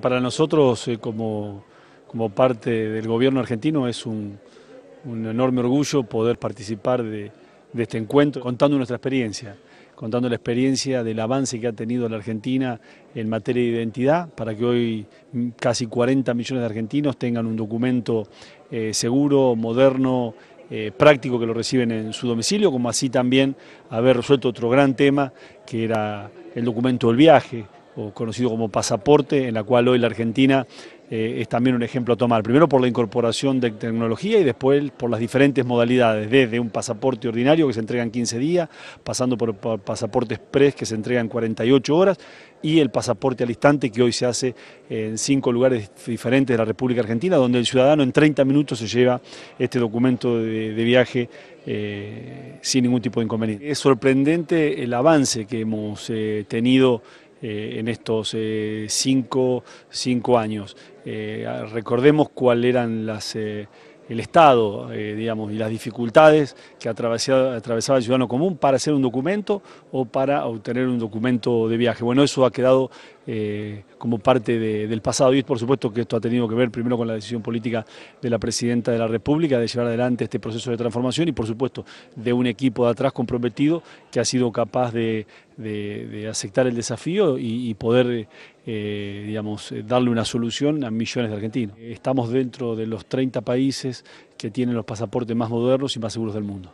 Para nosotros, eh, como, parte del gobierno argentino, es un, enorme orgullo poder participar de, este encuentro, contando nuestra experiencia, contando la experiencia del avance que ha tenido la Argentina en materia de identidad, para que hoy casi 40 millones de argentinos tengan un documento eh, seguro, moderno, eh, práctico que lo reciben en su domicilio, como así también haber resuelto otro gran tema que era el documento del viaje, o conocido como pasaporte, en la cual hoy la Argentina eh, es también un ejemplo a tomar. Primero por la incorporación de tecnología y después por las diferentes modalidades, desde un pasaporte ordinario que se entrega en 15 días, pasando por, el pasaporte express que se entrega en 48 horas y el pasaporte al instante que hoy se hace en cinco lugares diferentes de la República Argentina, donde el ciudadano en 30 minutos se lleva este documento de, viaje eh, sin ningún tipo de inconveniente. Es sorprendente el avance que hemos eh, tenido eh, en estos eh, cinco, años. Eh, recordemos cuál eran las el Estado, digamos, y las dificultades que atravesaba, el ciudadano común para hacer un documento o para obtener un documento de viaje. Bueno, eso ha quedado como parte del pasado y por supuesto que esto ha tenido que ver primero con la decisión política de la Presidenta de la República de llevar adelante este proceso de transformación y por supuesto de un equipo de atrás comprometido que ha sido capaz de, de, aceptar el desafío y, poder, eh, digamos, eh, darle una solución a millones de argentinos. Estamos dentro de los 30 países que tienen los pasaportes más modernos y más seguros del mundo.